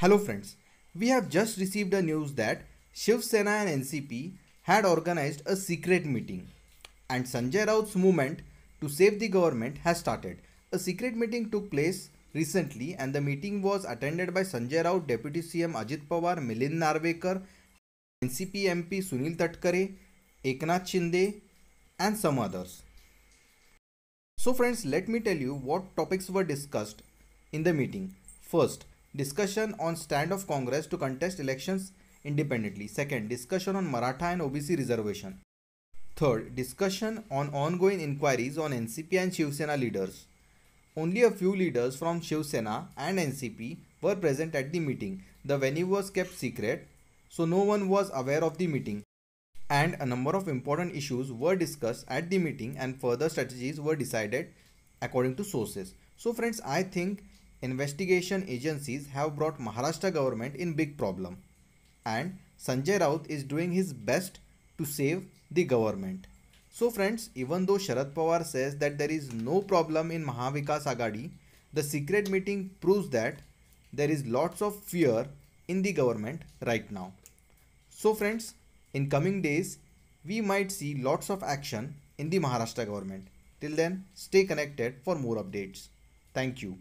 Hello friends, we have just received a news that Shiv Sena and NCP had organized a secret meeting and Sanjay Rao's movement to save the government has started. A secret meeting took place recently and the meeting was attended by Sanjay Rao, Deputy CM Ajit Pawar, Milind Narvekar, NCP MP Sunil Tatkare, Eknath Shinde and some others. So friends, let me tell you what topics were discussed in the meeting. First, Discussion on stand of Congress to contest elections independently. Second, discussion on Maratha and OBC reservation. Third, discussion on ongoing inquiries on NCP and Shiv Sena leaders. Only a few leaders from Shiv Sena and NCP were present at the meeting. The venue was kept secret, so no one was aware of the meeting. And a number of important issues were discussed at the meeting and further strategies were decided according to sources. So friends, I think investigation agencies have brought Maharashtra government in big problem and Sanjay Raut is doing his best to save the government. So friends, even though Sharad Pawar says that there is no problem in Mahavikas Agadi, the secret meeting proves that there is lots of fear in the government right now. So friends, in coming days, we might see lots of action in the Maharashtra government. Till then, stay connected for more updates. Thank you.